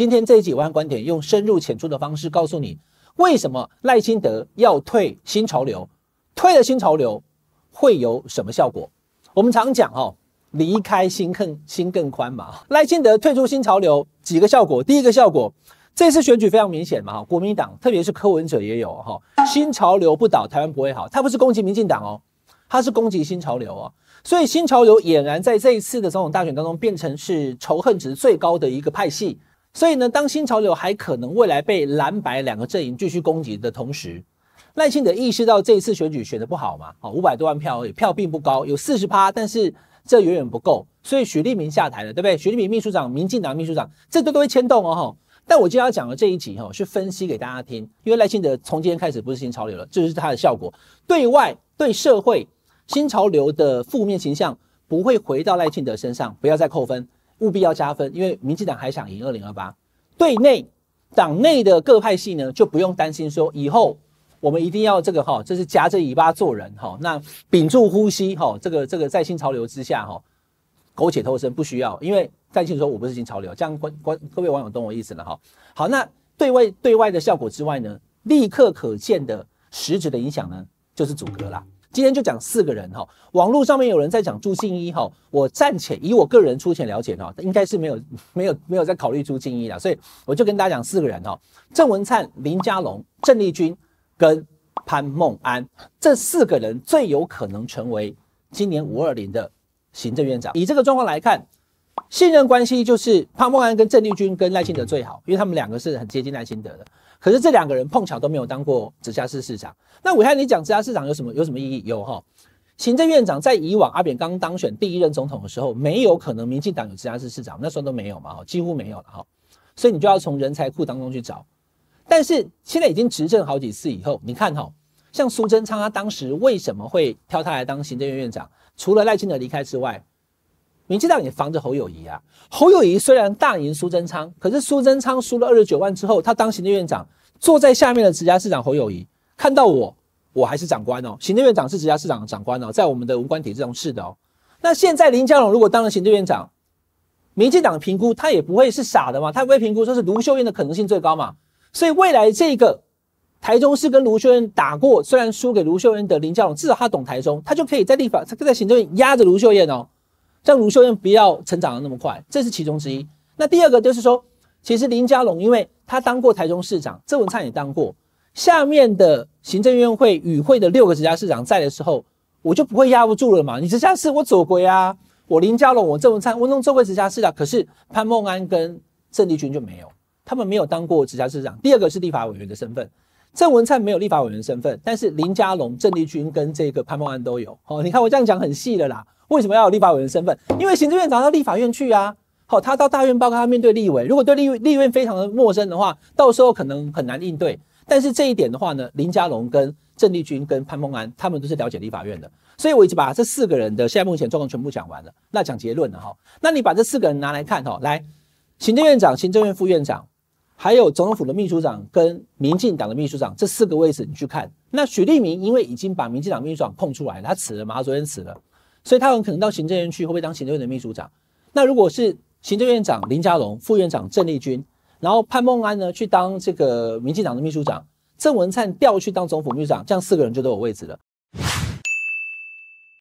今天这几万观点用深入浅出的方式告诉你，为什么赖清德要退新潮流？退了新潮流会有什么效果？我们常讲哦，离开心更心更宽嘛。赖清德退出新潮流几个效果，第一个效果，这次选举非常明显嘛，哈，国民党特别是柯文哲也有哈，新潮流不倒，台湾不会好。他不是攻击民进党哦，他是攻击新潮流哦。所以新潮流俨然在这一次的总统大选当中，变成是仇恨值最高的一个派系。所以呢，当新潮流还可能未来被蓝白两个阵营继续攻击的同时，赖清德意识到这一次选举选得不好嘛，哦，五百多万票，而已，票并不高，有四十趴，但是这远远不够，所以许立明下台了，对不对？许立明秘书长、民进党秘书长，这都都会牵动哦。但我今天要讲的这一集哈，是分析给大家听，因为赖清德从今天开始不是新潮流了，这是他的效果，对外对社会，新潮流的负面形象不会回到赖清德身上，不要再扣分。务必要加分，因为民进党还想赢二零二八。对内，党内的各派系呢，就不用担心说以后我们一定要这个哈，这是夹着尾巴做人哈。那屏住呼吸哈，这个这个在新潮流之下哈，苟且偷生不需要，因为在庆说我不是新潮流，这样关关各位网友懂我意思了哈。好，那对外对外的效果之外呢，立刻可见的实质的影响呢，就是阻隔了。今天就讲四个人哈，网络上面有人在讲朱静一哈，我暂且以我个人粗浅了解哦，应该是没有 没有没有在考虑朱静一了，所以我就跟大家讲四个人哈，郑文灿、林佳龙、郑丽君跟潘孟安这四个人最有可能成为今年五二零的行政院长。以这个状况来看。信任关系就是潘孟安跟郑丽君跟赖清德最好，因为他们两个是很接近赖清德的。可是这两个人碰巧都没有当过直辖市市长。那伟汉，你讲直辖市市长有什么有什么意义？有哈，行政院长在以往阿扁刚当选第一任总统的时候，没有可能民进党有直辖市市长，那时候都没有嘛，几乎没有了哈。所以你就要从人才库当中去找。但是现在已经执政好几次以后，你看哈，像苏贞昌他当时为什么会挑他来当行政院院长？除了赖清德离开之外。民进党也防着侯友谊啊。侯友谊虽然大赢苏贞昌，可是苏贞昌输了二十九万之后，他当行政院长坐在下面的直辖市长侯友谊看到我，我还是长官哦。行政院长是直辖市长的长官哦，在我们的五权体制中是的哦。那现在林佳龙如果当了行政院长，民进党评估他也不会是傻的嘛，他不会评估说是卢秀燕的可能性最高嘛。所以未来这个台中市跟卢秀燕打过，虽然输给卢秀燕的林佳龙，至少他懂台中，他就可以在立法、他在行政院压着卢秀燕哦。让卢秀燕不要成长的那么快，这是其中之一。那第二个就是说，其实林佳龙，因为他当过台中市长，郑文灿也当过。下面的行政院会与会的六个直辖市长在的时候，我就不会压不住了嘛。你直辖市我走过呀，我林佳龙，我郑文灿，我弄做位直辖市长，可是潘孟安跟郑丽君就没有，他们没有当过直辖市长。第二个是立法委员的身份，郑文灿没有立法委员身份，但是林佳龙、郑丽君跟这个潘孟安都有。好，你看我这样讲很细的啦。为什么要有立法委员身份？因为行政院长到立法院去啊。好，他到大院报告，他面对立委。如果对立立院非常的陌生的话，到时候可能很难应对。但是这一点的话呢，林佳龙、跟郑丽君、跟潘孟安，他们都是了解立法院的。所以我已经把这四个人的现在目前状况全部讲完了。那讲结论了哈。那你把这四个人拿来看哈。来，行政院长、行政院副院长，还有总统府的秘书长跟民进党的秘书长，这四个位置你去看。那许立明因为已经把民进党秘书长空出来了，他辞了嘛？他昨天辞了。所以他很可能到行政院去，会不会当行政院的秘书长？那如果是行政院长林佳龙、副院长郑丽君，然后潘孟安呢去当这个民进党的秘书长，郑文灿调去当总副秘书长，这样四个人就都有位置了。